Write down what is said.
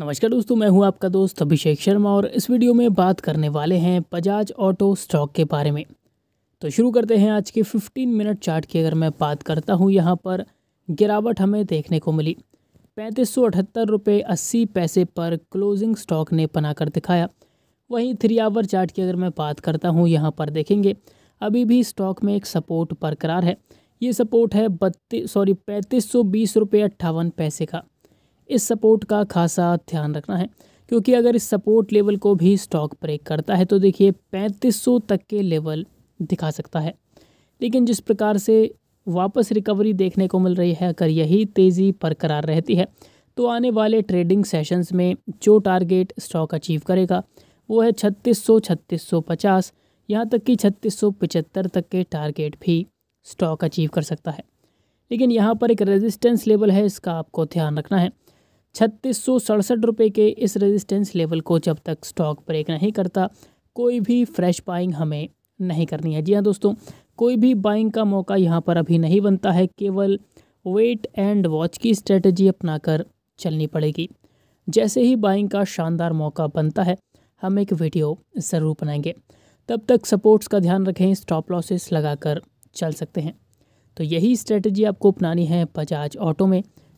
नमस्कार दोस्तों मैं हूं आपका दोस्त अभिषेक शर्मा और इस वीडियो में बात करने वाले हैं बजाज ऑटो स्टॉक के बारे में तो शुरू करते हैं आज के 15 मिनट चार्ट की अगर मैं बात करता हूं यहां पर गिरावट हमें देखने को मिली पैंतीस सौ अठहत्तर रुपये अस्सी पैसे पर क्लोजिंग स्टॉक ने बना कर दिखाया वहीं थ्री आवर चार्ट की अगर मैं बात करता हूँ यहाँ पर देखेंगे अभी भी स्टॉक में एक सपोर्ट बरकरार है ये सपोर्ट है बत्तीस सॉरी पैंतीस सौ बीस रुपये अट्ठावन पैसे का इस सपोर्ट का खासा ध्यान रखना है क्योंकि अगर इस सपोर्ट लेवल को भी स्टॉक ब्रेक करता है तो देखिए 3500 तक के लेवल दिखा सकता है लेकिन जिस प्रकार से वापस रिकवरी देखने को मिल रही है अगर यही तेज़ी बरकरार रहती है तो आने वाले ट्रेडिंग सेशंस में जो टारगेट स्टॉक अचीव करेगा वो है सौ पचास यहाँ तक कि 3675 तक के टारगेट भी स्टॉक अचीव कर सकता है लेकिन यहाँ पर एक रेजिस्टेंस लेवल है इसका आपको ध्यान रखना है छत्तीस सौ सड़सठ रुपये के इस रेजिस्टेंस लेवल को जब तक स्टॉक ब्रेक नहीं करता कोई भी फ्रेश बाइंग हमें नहीं करनी है जी हाँ दोस्तों कोई भी बाइंग का मौका यहाँ पर अभी नहीं बनता है केवल वेट एंड वॉच की स्ट्रेटजी अपनाकर चलनी पड़ेगी जैसे ही बाइंग का शानदार मौका बनता है हम एक वीडियो ज़रूर बनाएंगे तब तक सपोर्ट्स का ध्यान रखें स्टॉप लॉसेस लगाकर चल सकते हैं तो यही स्ट्रेटजी आपको अपनानी है बजाज ऑटो में